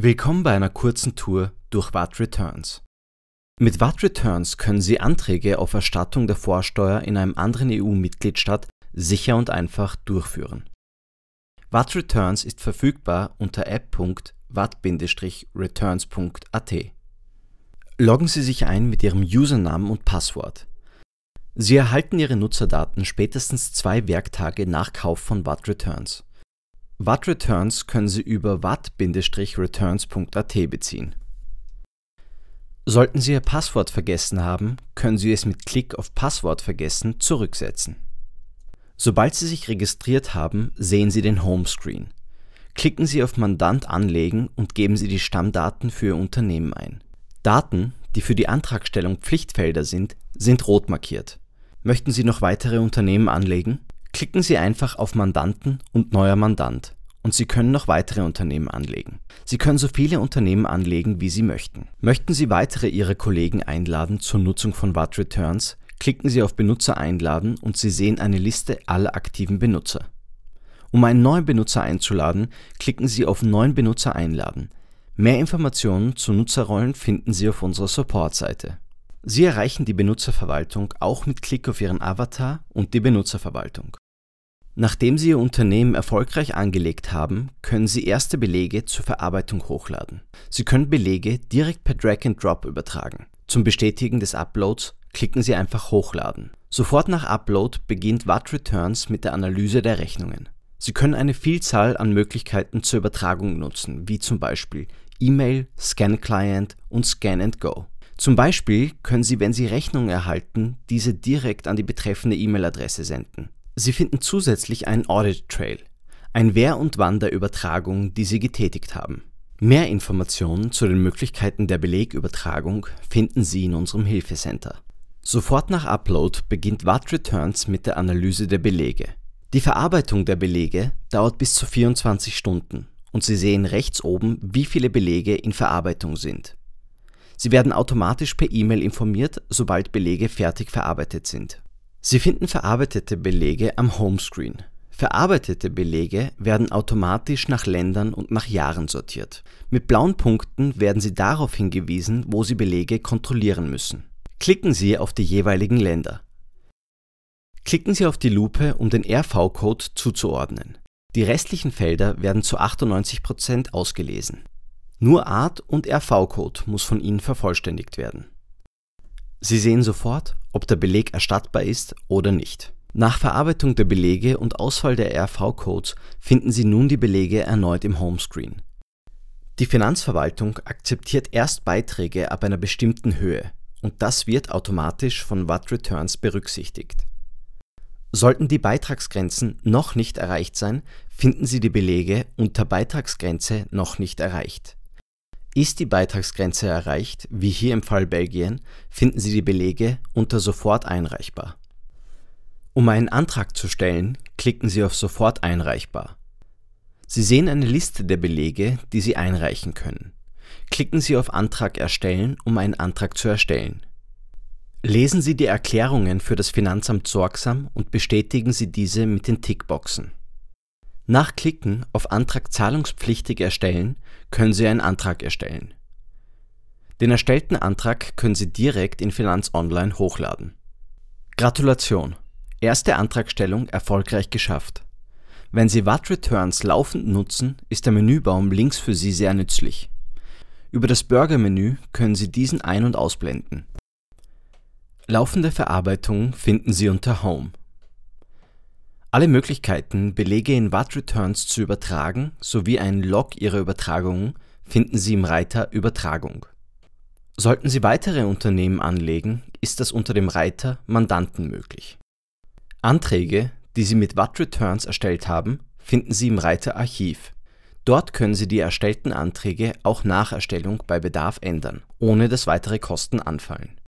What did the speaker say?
Willkommen bei einer kurzen Tour durch Watt Returns. Mit Watt Returns können Sie Anträge auf Erstattung der Vorsteuer in einem anderen EU-Mitgliedstaat sicher und einfach durchführen. Watt Returns ist verfügbar unter appwatt returnsat Loggen Sie sich ein mit Ihrem Usernamen und Passwort. Sie erhalten Ihre Nutzerdaten spätestens zwei Werktage nach Kauf von Watt Returns. Watt-Returns können Sie über watt-returns.at beziehen. Sollten Sie Ihr Passwort vergessen haben, können Sie es mit Klick auf Passwort vergessen zurücksetzen. Sobald Sie sich registriert haben, sehen Sie den Homescreen. Klicken Sie auf Mandant anlegen und geben Sie die Stammdaten für Ihr Unternehmen ein. Daten, die für die Antragstellung Pflichtfelder sind, sind rot markiert. Möchten Sie noch weitere Unternehmen anlegen? Klicken Sie einfach auf Mandanten und Neuer Mandant und Sie können noch weitere Unternehmen anlegen. Sie können so viele Unternehmen anlegen, wie Sie möchten. Möchten Sie weitere Ihrer Kollegen einladen zur Nutzung von Watt Returns, klicken Sie auf Benutzer einladen und Sie sehen eine Liste aller aktiven Benutzer. Um einen neuen Benutzer einzuladen, klicken Sie auf Neuen Benutzer einladen. Mehr Informationen zu Nutzerrollen finden Sie auf unserer Support-Seite. Sie erreichen die Benutzerverwaltung auch mit Klick auf Ihren Avatar und die Benutzerverwaltung. Nachdem Sie Ihr Unternehmen erfolgreich angelegt haben, können Sie erste Belege zur Verarbeitung hochladen. Sie können Belege direkt per Drag and Drop übertragen. Zum Bestätigen des Uploads klicken Sie einfach Hochladen. Sofort nach Upload beginnt Watt Returns mit der Analyse der Rechnungen. Sie können eine Vielzahl an Möglichkeiten zur Übertragung nutzen, wie zum Beispiel E-Mail, Scan Client und Scan and Go. Zum Beispiel können Sie, wenn Sie Rechnungen erhalten, diese direkt an die betreffende E-Mail-Adresse senden. Sie finden zusätzlich einen Audit Trail, ein Wer und Wann der Übertragung, die Sie getätigt haben. Mehr Informationen zu den Möglichkeiten der Belegübertragung finden Sie in unserem Hilfecenter. Sofort nach Upload beginnt Watt Returns mit der Analyse der Belege. Die Verarbeitung der Belege dauert bis zu 24 Stunden und Sie sehen rechts oben, wie viele Belege in Verarbeitung sind. Sie werden automatisch per E-Mail informiert, sobald Belege fertig verarbeitet sind. Sie finden verarbeitete Belege am Homescreen. Verarbeitete Belege werden automatisch nach Ländern und nach Jahren sortiert. Mit blauen Punkten werden Sie darauf hingewiesen, wo Sie Belege kontrollieren müssen. Klicken Sie auf die jeweiligen Länder. Klicken Sie auf die Lupe, um den RV-Code zuzuordnen. Die restlichen Felder werden zu 98% ausgelesen. Nur Art und RV-Code muss von Ihnen vervollständigt werden. Sie sehen sofort, ob der Beleg erstattbar ist oder nicht. Nach Verarbeitung der Belege und Auswahl der RV-Codes finden Sie nun die Belege erneut im Homescreen. Die Finanzverwaltung akzeptiert erst Beiträge ab einer bestimmten Höhe und das wird automatisch von Watt Returns berücksichtigt. Sollten die Beitragsgrenzen noch nicht erreicht sein, finden Sie die Belege unter Beitragsgrenze noch nicht erreicht. Ist die Beitragsgrenze erreicht, wie hier im Fall Belgien, finden Sie die Belege unter Sofort einreichbar. Um einen Antrag zu stellen, klicken Sie auf Sofort einreichbar. Sie sehen eine Liste der Belege, die Sie einreichen können. Klicken Sie auf Antrag erstellen, um einen Antrag zu erstellen. Lesen Sie die Erklärungen für das Finanzamt sorgsam und bestätigen Sie diese mit den Tickboxen. Nach Klicken auf Antrag zahlungspflichtig erstellen können Sie einen Antrag erstellen. Den erstellten Antrag können Sie direkt in Finanz Online hochladen. Gratulation! Erste Antragstellung erfolgreich geschafft. Wenn Sie Watt Returns laufend nutzen, ist der Menübaum links für Sie sehr nützlich. Über das Burger-Menü können Sie diesen ein- und ausblenden. Laufende Verarbeitungen finden Sie unter Home. Alle Möglichkeiten, Belege in Watt-Returns zu übertragen sowie einen Log ihrer Übertragungen finden Sie im Reiter Übertragung. Sollten Sie weitere Unternehmen anlegen, ist das unter dem Reiter Mandanten möglich. Anträge, die Sie mit Watt-Returns erstellt haben, finden Sie im Reiter Archiv. Dort können Sie die erstellten Anträge auch nach Erstellung bei Bedarf ändern, ohne dass weitere Kosten anfallen.